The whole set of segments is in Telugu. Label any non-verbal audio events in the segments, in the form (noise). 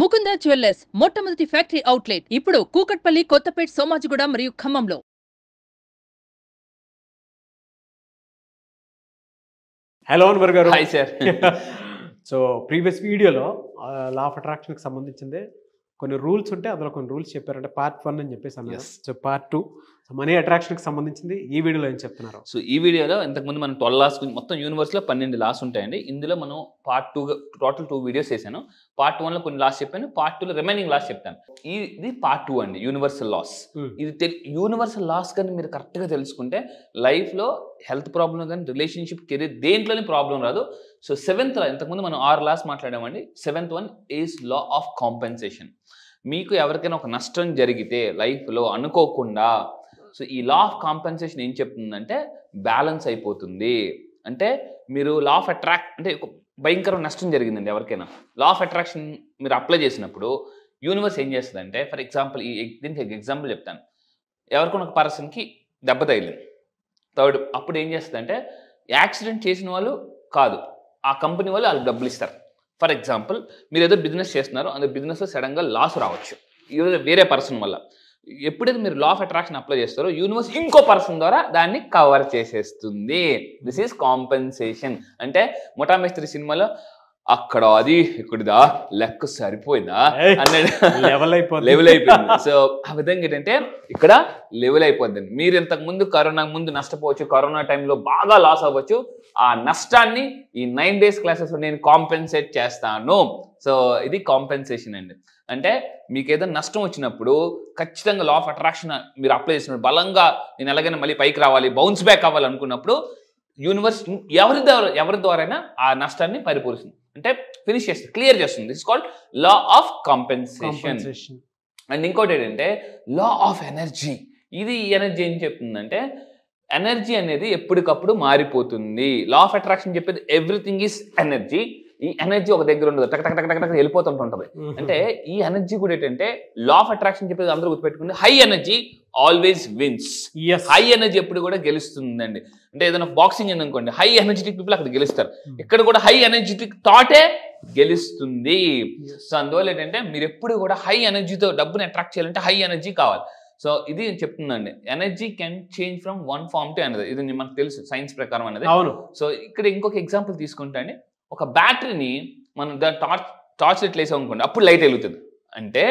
ముకుంద జ్యువెల్లర్స్ మొట్టమొదటి ఫ్యాక్టరీ అవుట్లెట్ ఇప్పుడు కూకట్పల్లి కొత్తపేట సోమాజిగూడ మరియు ఖమ్మంలో హలో అన్వర్ గారు హాయ్ సార్ (laughs) సో ప్రీవియస్ వీడియోలో లా ఆఫ్ అట్రాక్షన్కి సంబంధించింది కొన్ని రూల్స్ ఉంటే అందులో కొన్ని రూల్స్ చెప్పారంటే పార్ట్ వన్ అని చెప్పేసి అన్నారు సో పార్ట్ టూ మనీ అట్రాక్షన్కి సంబంధించింది ఈ వీడియోలో ఏం చెప్తున్నారు సో ఈ వీడియోలో ఇంతకుముందు మనం ట్వెల్వ్ లాస్ గురించి మొత్తం యూనివర్స్లో పన్నెండు లాస్ ఉంటాయండి ఇందులో మనం part two total two videos చేశాను పార్ట్ వన్లో కొన్ని లాస్ చెప్పాను పార్ట్ టూలో రిమైనింగ్ లాస్ చెప్తాను ఇది పార్ట్ టూ అండి యూనివర్సల్ లాస్ hmm. ఇది యూనివర్సల్ లాస్ కానీ మీరు కరెక్ట్గా తెలుసుకుంటే లైఫ్లో హెల్త్ ప్రాబ్లం కానీ రిలేషన్షిప్ కెరీర్ దేంట్లోనే ప్రాబ్లం రాదు సో సెవెంత్ ఇంతకుముందు మనం ఆరు లాస్ మాట్లాడామండి seventh one is law of compensation మీకు ఎవరికైనా ఒక నష్టం జరిగితే లైఫ్లో అనుకోకుండా సో ఈ లా ఆఫ్ కాంపెన్సేషన్ ఏం చెప్తుందంటే బ్యాలెన్స్ అయిపోతుంది అంటే మీరు లా ఆఫ్ అట్రాక్ట్ అంటే భయంకరం నష్టం జరిగిందండి ఎవరికైనా లా ఆఫ్ అట్రాక్షన్ మీరు అప్లై చేసినప్పుడు యూనివర్స్ ఏం చేస్తుందంటే ఫర్ ఎగ్జాంపుల్ ఈ దీనికి ఎగ్జాంపుల్ చెప్తాను ఎవరికైనా ఒక పర్సన్కి దెబ్బ తగిలింది థర్డ్ అప్పుడు ఏం చేస్తుందంటే యాక్సిడెంట్ చేసిన వాళ్ళు కాదు ఆ కంపెనీ వాళ్ళు వాళ్ళు డబ్బులు ఇస్తారు ఫర్ ఎగ్జాంపుల్ మీరు ఏదో బిజినెస్ చేస్తున్నారు అందులో బిజినెస్లో సడన్గా లాస్ రావచ్చు ఈరోజు వేరే పర్సన్ వల్ల ఎప్పుడైతే మీరు లా ఆఫ్ అట్రాక్షన్ అప్లై చేస్తారో యూనివర్స్ ఇంకో పర్సన్ ద్వారా దాన్ని కవర్ చేసేస్తుంది దిస్ ఈస్ కాంపెన్సేషన్ అంటే ముఠామేస్త్రి సినిమాలో అక్కడ అది ఇక్కడిదా లెక్క సరిపోయిందా అన్నాడు లెవెల్ అయిపోయింది లెవెల్ అయిపోయింది సో ఆ విధంగా ఏంటంటే ఇక్కడ లెవెల్ అయిపోద్ది మీరు ఇంతకు ముందు కరోనా ముందు నష్టపోవచ్చు కరోనా టైంలో బాగా లాస్ అవ్వచ్చు ఆ నష్టాన్ని ఈ నైన్ డేస్ క్లాసెస్ నేను కాంపెన్సేట్ చేస్తాను సో ఇది కాంపెన్సేషన్ అండి అంటే మీకు ఏదైనా నష్టం వచ్చినప్పుడు ఖచ్చితంగా లా ఆఫ్ అట్రాక్షన్ మీరు అప్లై చేసినప్పుడు బలంగా నేను ఎలాగైనా మళ్ళీ పైకి రావాలి బౌన్స్ బ్యాక్ అవ్వాలి అనుకున్నప్పుడు యూనివర్స్ ఎవరి ద్వారా ఎవరి ద్వారైనా ఆ నష్టాన్ని పరిపూరిస్తుంది అంటే ఫినిష్ చేస్తుంది క్లియర్ చేస్తుంది this called law of compensation and ఇంకోటి ఏంటంటే లా ఆఫ్ ఎనర్జీ ఇది ఎనర్జీ ఏం చెప్తుందంటే ఎనర్జీ అనేది ఎప్పటికప్పుడు మారిపోతుంది లా ఆఫ్ అట్రాక్షన్ చెప్పేది ఎవ్రీథింగ్ ఈజ్ ఎనర్జీ ఈ ఎనర్జీ ఒక దగ్గర ఉండదు టక్ టక్ టక్ వెళ్ళిపోతుంటుంటది అంటే ఈ ఎనర్జీ కూడా ఏంటంటే లా ఆఫ్ అట్రాక్షన్ చెప్పేది అందరూ గుర్తుపెట్టుకుంటే high energy always wins high energy ఎప్పుడు కూడా గెలుస్తుందండి అంటే ఏదైనా బాక్సింగ్ అని అనుకోండి హై ఎనర్జెటిక్ పీపుల్ అక్కడ గెలుస్తారు ఇక్కడ కూడా హై ఎనర్జెటిక్ థాటే గెలుస్తుంది సో అందువల్ల ఏంటంటే మీరు ఎప్పుడు కూడా హై ఎనర్జీతో డబ్బుని అట్రాక్ట్ చేయాలంటే హై ఎనర్జీ కావాలి సో ఇది చెప్తుందండి energy can change from one form to అనేది ఇది మనకు తెలుసు సైన్స్ ప్రకారం అనేది అవును సో ఇక్కడ ఇంకొక ఎగ్జాంపుల్ తీసుకుంటే అండి ఒక బ్యాటరీని మనం దాని టార్చ్ టార్చ్ లైట్ వేసాం అనుకోండి అప్పుడు లైట్ వెలుగుతుంది అంటే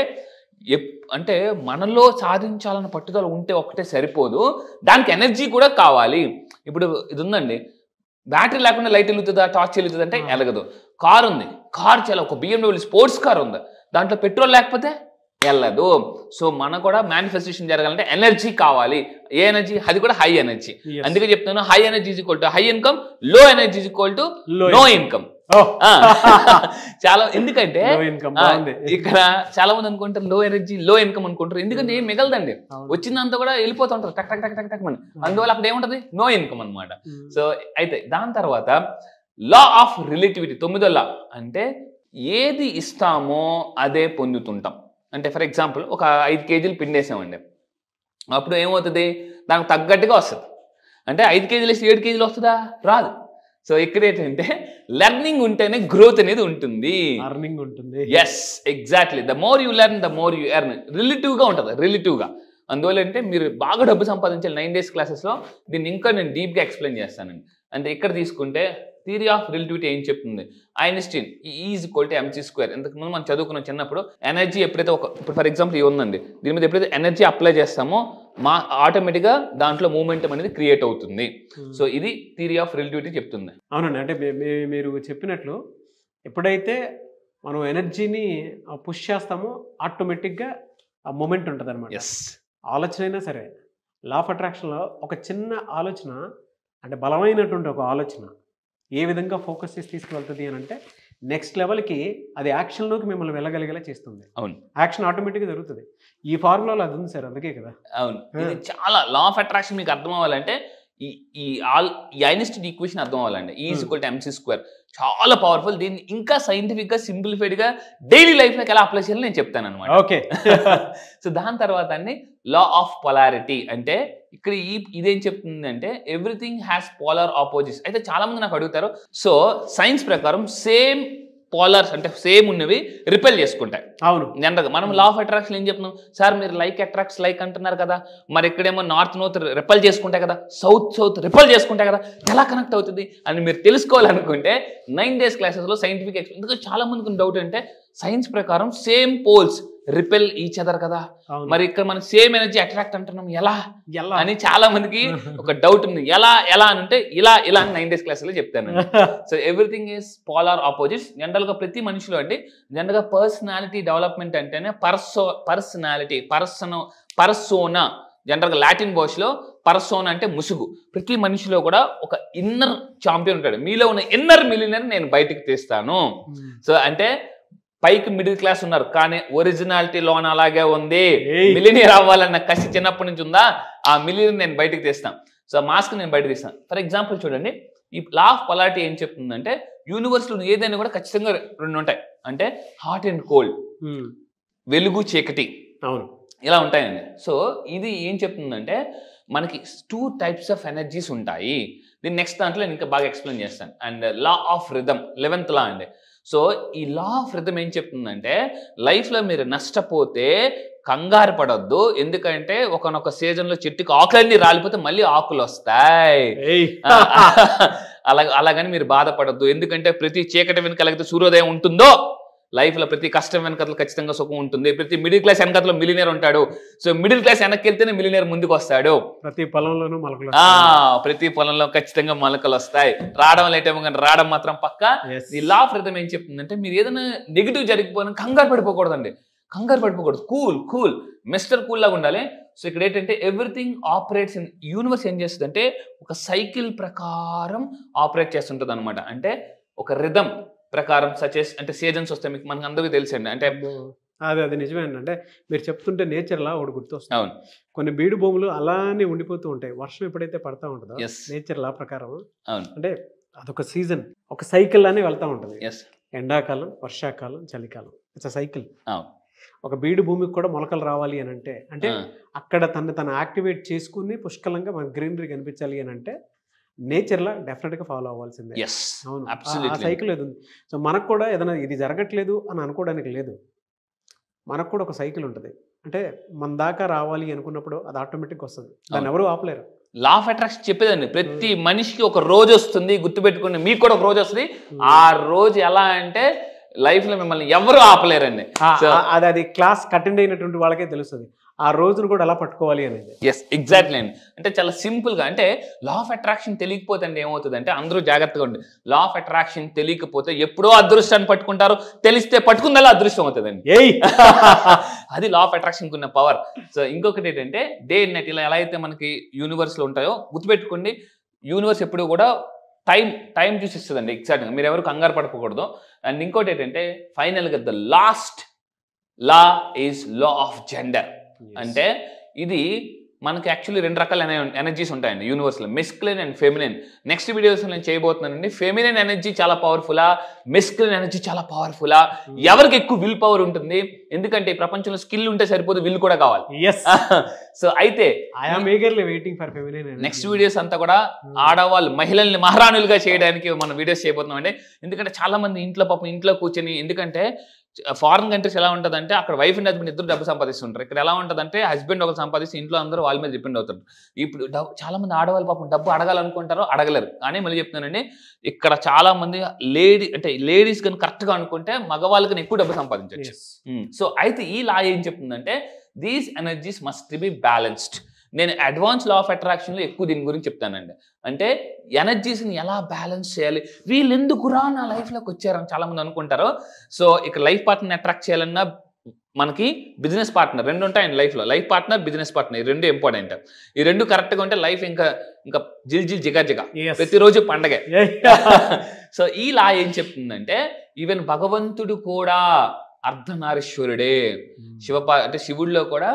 అంటే మనలో సాధించాలన్న పట్టుదల ఉంటే ఒకటే సరిపోదు దానికి ఎనర్జీ కూడా కావాలి ఇప్పుడు ఇది ఉందండి బ్యాటరీ లేకుండా లైట్ వెలుగుతుందా టార్చ్ వెలుగుతుంది అంటే ఎలగదు కార్ ఉంది కార్ చాలా ఒక బిఎండబ్ల్యూ స్పోర్ట్స్ కార్ ఉంది దాంట్లో పెట్రోల్ లేకపోతే వెళ్ళదు సో మనకు కూడా మేనిఫెస్టేషన్ జరగాలంటే ఎనర్జీ కావాలి ఏ ఎనర్జీ అది కూడా హై ఎనర్జీ అందుకే చెప్తున్నాను high energy equal to high income low energy equal to no income చాలా ఎందుకంటే ఇక్కడ చాలా మంది అనుకుంటారు లో ఎనర్జీ లో ఇన్కమ్ అనుకుంటారు ఎందుకంటే ఏం మిగలదండి వచ్చిందంతా కూడా వెళ్ళిపోతుంటారు టక్ టక్ టక్ టక్ టక్ hmm. అందువల్ల అక్కడ ఏముంటది నో ఇన్కమ్ అనమాట సో అయితే దాని తర్వాత లా ఆఫ్ రిలేటివిటీ తొమ్మిదో లా అంటే ఏది ఇస్తామో అదే పొందుతుంటాం అంటే ఫర్ ఎగ్జాంపుల్ ఒక ఐదు కేజీలు పిండి వేసామండి అప్పుడు ఏమవుతుంది దానికి తగ్గట్టుగా వస్తుంది అంటే ఐదు కేజీలు వేసి ఏడు కేజీలు వస్తుందా రాదు సో ఇక్కడ ఏంటంటే లెర్నింగ్ ఉంటేనే గ్రోత్ అనేది ఉంటుంది లెర్నింగ్ ఉంటుంది yes exactly the more you learn the more you earn రిలేటివ్గా ఉంటుంది రిలేటివ్గా అందువల్ల అంటే మీరు బాగా డబ్బు సంపాదించాలి నైన్ డేస్ క్లాసెస్లో దీన్ని ఇంకా నేను డీప్గా ఎక్స్ప్లెయిన్ చేస్తానండి అంటే ఇక్కడ తీసుకుంటే థియరీ ఆఫ్ రిలేటివిటీ ఏం చెప్తుంది Einstein is equal to MC square ఇంతకుముందు మనం చదువుకున్న చిన్నప్పుడు ఎనర్జీ ఎప్పుడైతే ఒక ఇప్పుడు ఫర్ ఎగ్జాంపుల్ ఇవి ఉందండి దీని మీద ఎప్పుడైతే ఎనర్జీ అప్లై చేస్తామో మా ఆటోమేటిక్గా దాంట్లో మూమెంటం అనేది క్రియేట్ అవుతుంది సో hmm. ఇది థియరీ ఆఫ్ రిలేటివిటీ చెప్తుంది అవునండి అంటే మీరు చెప్పినట్లు ఎప్పుడైతే మనం ఎనర్జీని పుష్ చేస్తామో ఆటోమేటిక్గా ఆ మూమెంట్ ఉంటుంది అనమాట ఆలోచన అయినా సరే లా ఆఫ్ అట్రాక్షన్లో ఒక చిన్న ఆలోచన అంటే బలమైనటువంటి ఒక ఆలోచన ఏ విధంగా ఫోకస్ చేసి తీసుకువెళ్తుంది అని అంటే నెక్స్ట్ లెవెల్కి అది యాక్షన్లోకి మిమ్మల్ని వెళ్ళగలిగేలా చేస్తుంది అవును యాక్షన్ ఆటోమేటిక్గా జరుగుతుంది ఈ ఫార్ములాలో అది ఉంది సార్ అందుకే కదా అవును చాలా లా ఆఫ్ అట్రాక్షన్ మీకు అర్థం అవ్వాలంటే ఈ ఈ ఆల్ ఈ ఐనిస్టెడ్ ఈక్వేషన్ అర్థం అవ్వాలండి is equal to MC square చాలా పవర్ఫుల్ దీన్ని ఇంకా సైంటిఫిక్ గా సింప్లిఫైడ్ గా డైలీ లైఫ్ నాకు ఎలా అప్లై చేయాలని నేను చెప్తాను అనమాట ఓకే సో (laughs) దాని తర్వాత అండి లా ఆఫ్ పొలారిటీ అంటే ఇక్కడ ఈ ఇదేం చెప్తుంది అంటే ఎవ్రీథింగ్ హ్యాస్ పోలార్ ఆపోజిట్స్ అయితే చాలా మంది నాకు అడుగుతారు సో సైన్స్ ప్రకారం సేమ్ పోలార్స్ అంటే సేమ్ ఉన్నవి రిపెల్ చేసుకుంటాయి అవును జనరల్ మనం లా ఆఫ్ అట్రాక్షన్ ఏం చెప్తున్నాం సార్ మీరు లైక్ అట్రాక్ట్స్ లైక్ అంటున్నారు కదా మరి ఇక్కడేమో నార్త్ నార్త్ రిపెల్ చేసుకుంటాయి కదా సౌత్ సౌత్ రిపెల్ చేసుకుంటాయి కదా ఎలా కనెక్ట్ అవుతుంది అని మీరు తెలుసుకోవాలనుకుంటే నైన్ డేస్ క్లాసెస్లో సైంటిఫిక్ ఎక్స్ప్లెయిన్ ఎందుకంటే చాలా మందికి డౌట్ అంటే సైన్స్ ప్రకారం same poles repel each other కదా మరి ఇక్కడ మనం సేమ్ ఎనర్జీ అట్రాక్ట్ అంటున్నాం ఎలా ఎలా అని చాలా మందికి ఒక డౌట్ ఉంది ఎలా ఎలా అని అంటే ఇలా ఇలా అని నైన్ డేస్ క్లాస్ లో చెప్తాను so everything is polar opposites గా ప్రతి మనిషిలో అండి జనరల్గా పర్సనాలిటీ డెవలప్మెంట్ అంటేనే పర్సో పర్సనాలిటీ పర్సన్ జనరల్ గా లాటిన్ భాషలో పర్సోన్ అంటే ముసుగు ప్రతి మనిషిలో కూడా ఒక ఇన్నర్ ఛాంపియన్ ఉంటాడు మీలో ఉన్న ఇన్నర్ మిలినర్ నేను బయటకు తీస్తాను సో hmm. అంటే పైకి మిడిల్ క్లాస్ ఉన్నారు కానీ ఒరిజినాలిటీ లోన్ అలాగే ఉంది మిలినియర్ అవ్వాలన్న కసి చిన్నప్పటి నుంచి ఉందా ఆ మిలియన్ నేను బయటకు తీస్తాను సో మాస్క్ నేను బయటకు తీస్తాను ఫర్ ఎగ్జాంపుల్ చూడండి ఈ లా ఆఫ్ పొలారిటీ ఏం చెప్తుందంటే యూనివర్స్లో ఏదైనా కూడా ఖచ్చితంగా రెండు ఉంటాయి అంటే హాట్ అండ్ కోల్డ్ వెలుగు చీకటి అవును ఇలా ఉంటాయండి సో ఇది ఏం చెప్తుందంటే మనకి టూ టైప్స్ ఆఫ్ ఎనర్జీస్ ఉంటాయి దీన్ని నెక్స్ట్ దాంట్లో నేను ఇంకా బాగా ఎక్స్ప్లెయిన్ చేస్తాను and law of rhythm eleventh law అండి సో ఈ లా ఆఫ్ రిథం ఏం చెప్తుందంటే లైఫ్లో మీరు నష్టపోతే కంగారు పడద్దు ఎందుకంటే ఒకనొక సీజన్లో చెట్టుకి ఆకులన్నీ రాలిపోతే మళ్ళీ ఆకులు వస్తాయి అలా అలాగని మీరు బాధపడద్దు ఎందుకంటే ప్రతి చీకటి వెనుక సూర్యోదయం ఉంటుందో లైఫ్లో ప్రతి కష్టం వెనకలు ఖచ్చితంగా సుఖం ఉంటుంది ప్రతి మిడిల్ క్లాస్ వెనకలో మిలినేర్ ఉంటాడు సో మిడిల్ క్లాస్ వెనక్కి వెళ్తేనే మిలినేర్ ముందుకు వస్తాడు ప్రతి పొలంలోనూ మొలకలు ప్రతి పొలంలో ఖచ్చితంగా మొలకలు వస్తాయి రావడం లేటేమో కానీ రావడం మాత్రం పక్క ఈ లా ఆఫ్ రిథం ఏం చెప్తుందంటే మీరు ఏదైనా నెగిటివ్ జరిగిపోయినా కంగారు పడిపోకూడదండి కంగారు పడిపోకూడదు కూల్ కూల్ మిస్టర్ కూల్ లాగా ఉండాలి సో ఇక్కడ ఏంటంటే ఎవ్రీథింగ్ ఆపరేట్స్ ఇన్ యూనివర్స్ ఏం చేస్తుంది అంటే ఒక సైకిల్ ప్రకారం ఆపరేట్ చేస్తుంటుంది అనమాట అంటే ఒక రిధం ప్రకారం సజెస్ అంటే సీజన్స్ వస్తాయి మీకు మనకు అందరికీ తెలిసండి అంటే అది అది నిజమే అంటే మీరు చెప్తుంటే నేచర్ లా ఒకటి గుర్తొస్తుంది అవును కొన్ని బీడు భూములు అలానే ఉండిపోతూ ఉంటాయి వర్షం ఎప్పుడైతే పడతా ఉంటుందో నేచర్ లా ప్రకారం అవును అంటే అదొక సీజన్ ఒక సైకిల్ లానే వెళ్తా ఉంటుంది ఎండాకాలం వర్షాకాలం చలికాలం ఇట్స్ సైకిల్ ఒక బీడు భూమికి కూడా మొలకలు రావాలి అని అంటే అంటే అక్కడ తను తను యాక్టివేట్ చేసుకుని పుష్కలంగా మనకు గ్రీనరీ కనిపించాలి అని అంటే నేచర్లా డెఫినెట్గా ఫాలో అవ్వాల్సిందే ఎస్ అవును సైకిల్ ఏది సో మనకు కూడా ఏదైనా ఇది జరగట్లేదు అని అనుకోవడానికి లేదు మనకు కూడా ఒక సైకిల్ ఉంటుంది అంటే మన దాకా రావాలి అనుకున్నప్పుడు అది ఆటోమేటిక్గా వస్తుంది దాన్ని ఎవరు ఆపలేరు లా ఆఫ్ అట్రాక్షన్ చెప్పేదండి ప్రతి మనిషికి ఒక రోజు వస్తుంది గుర్తుపెట్టుకుని మీకు కూడా ఒక రోజు వస్తుంది ఆ రోజు ఎలా అంటే లైఫ్లో మిమ్మల్ని ఎవరు ఆపలేరండి అది అది క్లాస్ అటెండ్ అయినటువంటి వాళ్ళకే తెలుస్తుంది ఆ రోజును కూడా అలా పట్టుకోవాలి అనేది ఎస్ ఎగ్జాక్ట్లీ అండి అంటే చాలా సింపుల్గా అంటే లా ఆఫ్ అట్రాక్షన్ తెలియకపోతే అండి ఏమవుతుంది అంటే అందరూ జాగ్రత్తగా ఉండి లా ఆఫ్ అట్రాక్షన్ తెలియకపోతే ఎప్పుడో అదృష్టాన్ని పట్టుకుంటారు తెలిస్తే పట్టుకుందా అదృష్టం అవుతుందండి ఏ (laughs) అది లా ఆఫ్ అట్రాక్షన్కి ఉన్న పవర్ సో ఇంకొకటి ఏంటంటే డే నైట్ ఇలా ఎలా అయితే మనకి యూనివర్స్లో ఉంటాయో గుర్తుపెట్టుకోండి యూనివర్స్ ఎప్పుడు కూడా టైం టైం చూసి అండి ఎగ్జాక్ట్గా మీరు ఎవరు కంగారు పడకూడదు అండ్ ఇంకోటి ఏంటంటే ఫైనల్గా the last law is law of gender అంటే ఇది మనకి యాక్చువల్లీ రెండు రకాల ఎనర్జీస్ ఉంటాయండి యూనివర్స్లో masculine and feminine next videos నేను చేయబోతున్నానండి ఫెమినిన్ ఎనర్జీ చాలా పవర్ఫుల్లా మెస్క్లిన్ ఎనర్జీ చాలా పవర్ఫుల్లా hmm. ఎవరికి ఎక్కువ విల్ పవర్ ఉంటుంది ఎందుకంటే ప్రపంచంలో స్కిల్ ఉంటే సరిపోదు విల్ కూడా కావాలి సో (laughs) అయితే వెయిటింగ్ ఫర్ నెక్స్ట్ వీడియోస్ అంతా కూడా hmm. ఆడవాళ్ళు మహిళల్ని మహారాణులుగా చేయడానికి మనం వీడియోస్ చేయబోతున్నాం అండి ఎందుకంటే చాలా మంది ఇంట్లో పాపం ఇంట్లో కూర్చొని ఎందుకంటే ఫారిన్ కంట్రీస్ ఎలా ఉంటుందంటే అక్కడ వైఫ్ అండ్ హస్బెండ్ ఇద్దరు డబ్బు సంపాదిస్తుంటారు ఇక్కడ ఎలా ఉంటుందంటే హస్బెండ్ ఒకరు సంపాదిస్తే ఇంట్లో అందరూ వాళ్ళ మీద డిపెండ్ అవుతారు ఇప్పుడు చాలా మంది ఆడవాళ్ళు పాపం డబ్బు అడగాలనుకుంటారో అడగలేరు కానీ మళ్ళీ చెప్తున్నానండి ఇక్కడ చాలా మంది లేడీ అంటే లేడీస్ కానీ కరెక్ట్గా అనుకుంటే మగవాళ్ళకి ఎక్కువ డబ్బు సంపాదించవచ్చు సో hmm. అయితే ఈ లా ఏం చెప్తుందంటే these energies must be balanced నేను అడ్వాన్స్ లా ఆఫ్ అట్రాక్షన్లో ఎక్కువ దీని గురించి చెప్తానండి అంటే ఎనర్జీస్ని ఎలా బ్యాలెన్స్ చేయాలి వీళ్ళు ఎందుకురా నా లైఫ్లోకి వచ్చారని చాలామంది అనుకుంటారు సో ఇక లైఫ్ పార్ట్నర్ని అట్రాక్ట్ చేయాలన్నా మనకి బిజినెస్ పార్ట్నర్ రెండు ఉంటాయండి లైఫ్లో లైఫ్ పార్ట్నర్ బిజినెస్ పార్ట్నర్ ఈ రెండు ఇంపార్టెంట్ ఈ రెండు కరెక్ట్గా ఉంటే లైఫ్ ఇంకా ఇంకా జిల్ జిల్ జిగా జిగా ప్రతిరోజు పండగ సో (laughs) ఈ లా ఏం చెప్తుందంటే ఈవెన్ భగవంతుడు కూడా అర్ధనారీశ్వరుడే hmm. శివపా అంటే శివుడిలో కూడా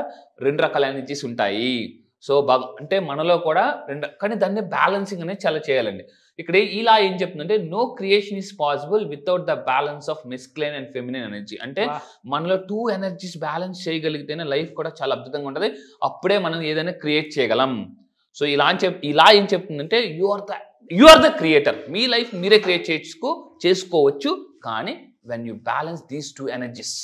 రెండు రకాల ఎనర్జీస్ ఉంటాయి సో బాగా అంటే మనలో కూడా రెండు కానీ దాన్ని బ్యాలెన్సింగ్ అనేది చాలా చేయాలండి ఇక్కడ ఇలా ఏం చెప్తుందంటే no creation is possible without the balance of masculine and feminine energy అంటే మనలో టూ ఎనర్జీస్ బ్యాలెన్స్ చేయగలిగితేనే లైఫ్ కూడా చాలా అద్భుతంగా ఉంటుంది అప్పుడే మనం ఏదైనా క్రియేట్ చేయగలం సో ఇలా అని చెప్ ఇలా ఏం చెప్తుందంటే you are the you are the creator మీ లైఫ్ మీరే క్రియేట్ చేసుకో చేసుకోవచ్చు కానీ when you balance these two energies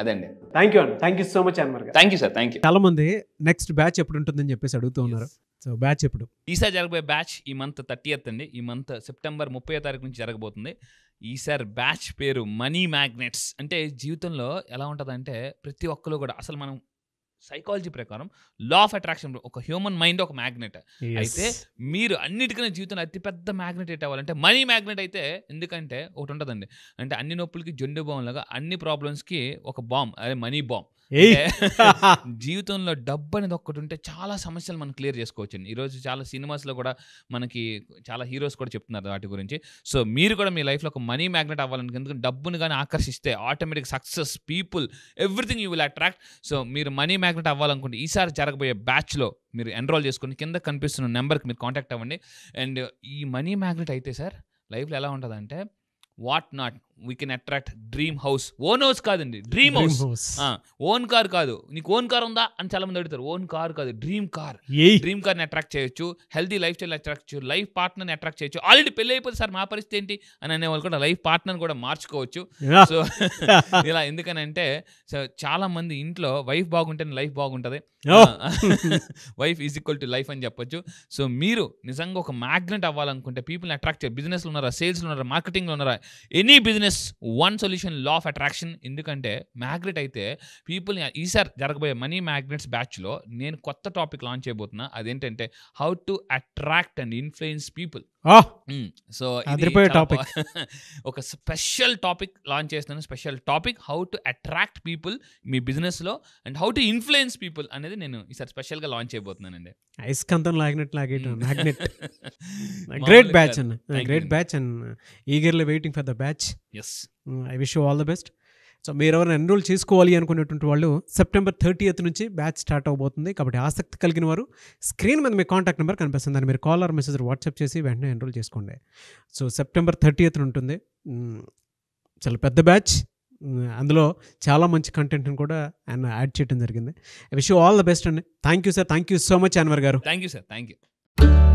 అదండి thank you thank you so much అన్మర్ thank you sir thank you చాలా మంది నెక్స్ట్ బ్యాచ్ ఎప్పుడు ఉంటుందని చెప్పేసి అడుగుతూ ఉన్నారు సో బ్యాచ్ ఎప్పుడు ఈసారి జరగబోయే బ్యాచ్ ఈ మంత్ థర్టీయత్ అండి ఈ మంత్ సెప్టెంబర్ ముప్పై తారీఖు నుంచి జరగబోతుంది ఈసారి బ్యాచ్ పేరు మనీ మ్యాగ్నెట్స్ అంటే జీవితంలో ఎలా ఉంటుందంటే ప్రతి ఒక్కరు కూడా అసలు మనం సైకాలజీ ప్రకారం లా ఆఫ్ అట్రాక్షన్ ఒక హ్యూమన్ మైండ్ ఒక మ్యాగ్నెట్ అయితే మీరు అన్నిటికన్నా జీవితంలో అతిపెద్ద మ్యాగ్నెట్ ఎట్ అవ్వాలంటే మనీ మ్యాగ్నెట్ అయితే ఎందుకంటే ఒకటి ఉంటుందండి అంటే అన్ని నొప్పులకి జొండు బాంబ్ లాగా అన్ని ప్రాబ్లమ్స్కి ఒక బాంబ్ అదే మనీ బాంబ్ (laughs) జీవితంలో డబ్బు అనేది ఒక్కటి ఉంటే చాలా సమస్యలు మనం క్లియర్ చేసుకోవచ్చు అండి ఈరోజు చాలా సినిమాస్లో కూడా మనకి చాలా హీరోస్ కూడా చెప్తున్నారు వాటి గురించి సో మీరు కూడా మీ లైఫ్లో ఒక మనీ మ్యాగ్నెట్ అవ్వాలని ఎందుకంటే డబ్బును కానీ ఆకర్షిస్తే automatic success people everything you will attract so మీరు మనీ మ్యాగ్నెట్ అవ్వాలనుకుంటే ఈసారి జరగబోయే బ్యాచ్లో మీరు ఎన్రోల్ చేసుకుని కింద కనిపిస్తున్న నెంబర్కి మీరు కాంటాక్ట్ అవ్వండి అండ్ ఈ మనీ మ్యాగ్నెట్ అయితే సార్ లైఫ్లో ఎలా ఉంటుందంటే what not we can attract dream house own house కాదండి డ్రీమ్ హౌస్ ఓన్ కార్ కాదు నీకు ఓన్ కార్ ఉందా అని చాలా మంది అడుగుతారు ఓన్ కార్ కాదు డ్రీమ్ కార్ డ్రీమ్ కార్ ని అట్రాక్ట్ చేయొచ్చు హెల్దీ లైఫ్ స్టైల్ అట్రాక్ట్ చేయొచ్చు లైఫ్ ని అట్రాక్ట్ చేయొచ్చు ఆల్రెడీ పెళ్లి అయిపోతే సార్ మా పరిస్థితి ఏంటి అని అనే వాళ్ళు కూడా లైఫ్ పార్ట్నర్ కూడా మార్చుకోవచ్చు సో (laughs) ఇలా ఎందుకనంటే సో చాలా మంది ఇంట్లో వైఫ్ బాగుంటేనే లైఫ్ బాగుంటుంది wife is equal to life అని చెప్పొచ్చు సో మీరు నిజంగా ఒక మ్యాగ్నెట్ అవ్వాలనుకుంటే పీపుల్ని అట్రాక్ట్ చేయాలి బిజినెస్లో ఉన్నారా సేల్స్లో ఉన్నారా మార్కెటింగ్లో ఉన్నారా any business as one solution law of attraction ఎందుకంటే మ్యాగ్నెట్ అయితే పీపుల్ ఈసారి జరగబోయే మనీ మ్యాగ్నెట్స్ బ్యాచ్లో నేను కొత్త టాపిక్ లాంచ్ చేయబోతున్నా అదేంటంటే how to attract and influence people so topic (laughs) ఒక స్పెషల్ టాపిక్ లాంచ్ చేస్తున్నాను special topic how to attract people మీ బిజినెస్లో and how to influence people అనేది నేను ఈసారి స్పెషల్గా లాంచ్ చేయబోతున్నానండి ఐస్కాంతం లాగినట్టు లాగేట్ magnet great batch and great batch and eagerly waiting for the batch as I wish you all the best so మీరు ఎవరైనా ఎన్రోల్ చేసుకోవాలి అనుకునేటువంటి వాళ్ళు సెప్టెంబర్ థర్టీయత్ నుంచి బ్యాచ్ స్టార్ట్ అవబోతుంది కాబట్టి ఆసక్తి కలిగిన వారు స్క్రీన్ మీద మీ కాంటాక్ట్ నెంబర్ కనిపిస్తుంది దాన్ని మీరు కాల్ ఆర్ మెసేజ్ వాట్సాప్ చేసి వెంటనే ఎన్రోల్ చేసుకోండి సో సెప్టెంబర్ థర్టీయత్ ఉంటుంది చాలా పెద్ద బ్యాచ్ అందులో చాలా మంచి కంటెంట్ని కూడా ఆయన యాడ్ చేయడం జరిగింది విష్ ఆల్ ద బెస్ట్ అండి thank you sir thank you so much Anwar garu thank you sir thank you